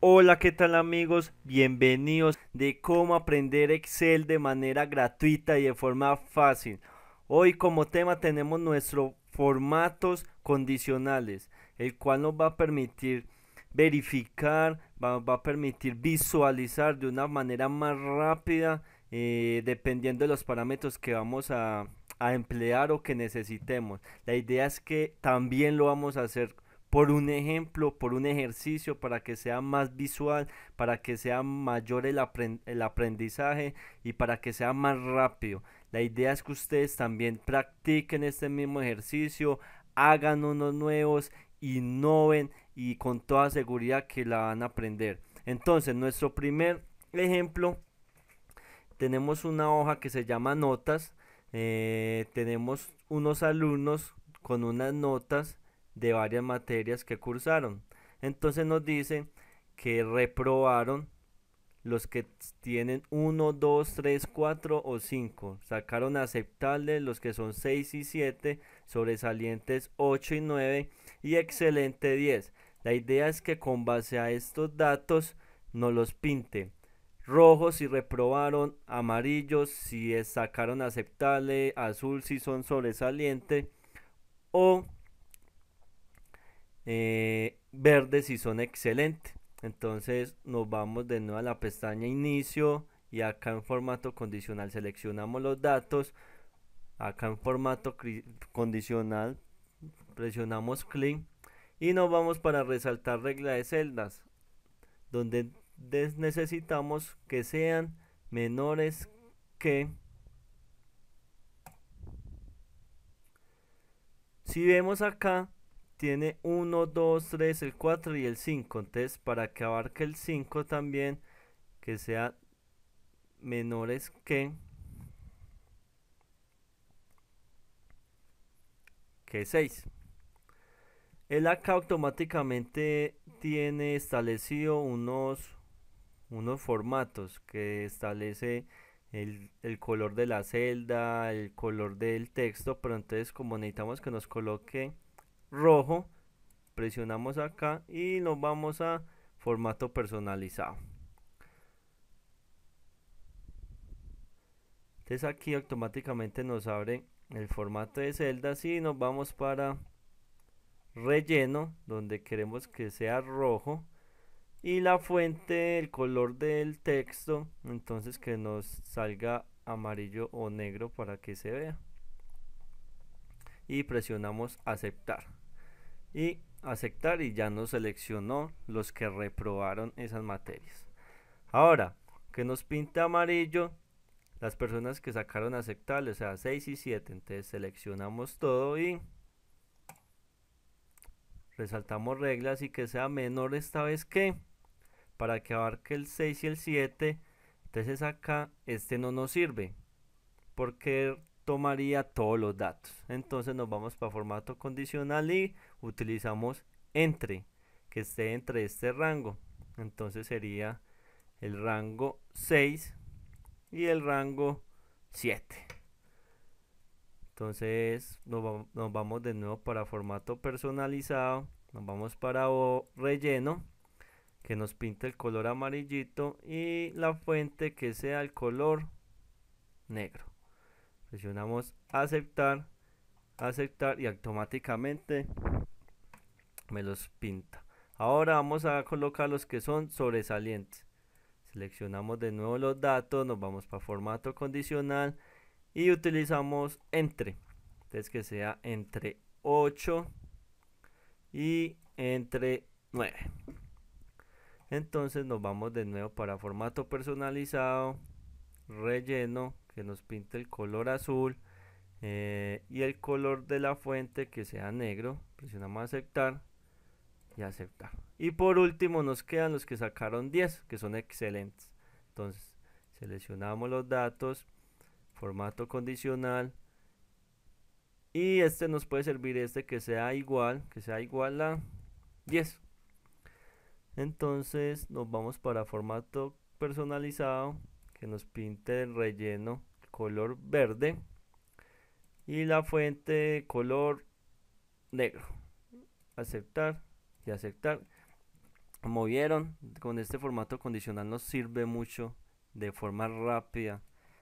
Hola, ¿qué tal amigos? Bienvenidos de cómo aprender Excel de manera gratuita y de forma fácil. Hoy como tema tenemos nuestros formatos condicionales, el cual nos va a permitir verificar, va, va a permitir visualizar de una manera más rápida eh, dependiendo de los parámetros que vamos a, a emplear o que necesitemos. La idea es que también lo vamos a hacer por un ejemplo, por un ejercicio, para que sea más visual, para que sea mayor el, aprendizaje y para que sea más rápido. La idea es que ustedes también practiquen este mismo ejercicio, hagan unos nuevos, innoven y con toda seguridad que la van a aprender. Entonces, nuestro primer ejemplo, tenemos una hoja que se llama notas, eh, tenemos unos alumnos con unas notas, de varias materias que cursaron. Entonces nos dice que reprobaron los que tienen 1, 2, 3, 4 o 5. Sacaron aceptables los que son 6 y 7, sobresalientes 8 y 9 y excelente 10. La idea es que con base a estos datos nos los pinte. Rojos si reprobaron, amarillos si sacaron aceptable, azul si son sobresaliente o eh, verdes y son excelentes. Entonces nos vamos de nuevo a la pestaña inicio y acá en formato condicional seleccionamos los datos. Acá en formato condicional presionamos clic y nos vamos para resaltar regla de celdas donde necesitamos que sean menores que si vemos acá tiene 1, 2, 3, el 4 y el 5. Entonces, para que abarque el 5 también, que sea menores que... que 6. El acá automáticamente tiene establecido unos, unos formatos que establece el, el color de la celda, el color del texto, pero entonces como necesitamos que nos coloque rojo, presionamos acá y nos vamos a formato personalizado. Entonces aquí automáticamente nos abre el formato de celdas y nos vamos para relleno donde queremos que sea rojo y la fuente, el color del texto, entonces que nos salga amarillo o negro para que se vea. Y presionamos aceptar y aceptar y ya nos seleccionó los que reprobaron esas materias. Ahora, que nos pinta amarillo las personas que sacaron aceptable, o sea, 6 y 7. Entonces seleccionamos todo y resaltamos reglas y que sea menor esta vez que para que abarque el 6 y el 7. Entonces acá este no nos sirve porque tomaría todos los datos. Entonces nos vamos para formato condicional y utilizamos entre, que esté entre este rango. Entonces sería el rango 6 y el rango 7. Entonces nos, vamos de nuevo para formato personalizado. Nos vamos para relleno, que nos pinta el color amarillito y la fuente que sea el color negro. Presionamos aceptar, aceptar y automáticamente me los pinta. Ahora vamos a colocar los que son sobresalientes. Seleccionamos de nuevo los datos, nos vamos para formato condicional y utilizamos entre. Entonces que sea entre 8 y entre 9. Entonces nos vamos de nuevo para formato personalizado, relleno, que nos pinte el color azul eh, y el color de la fuente que sea negro. Presionamos aceptar y aceptar. Y por último nos quedan los que sacaron 10, que son excelentes. Entonces, seleccionamos los datos, formato condicional. Y este nos puede servir este que sea igual, que sea igual a 10. Entonces nos vamos para formato personalizado que nos pinte el relleno color verde y la fuente color negro. Aceptar y aceptar. Como vieron, con este formato condicional nos sirve mucho de forma rápida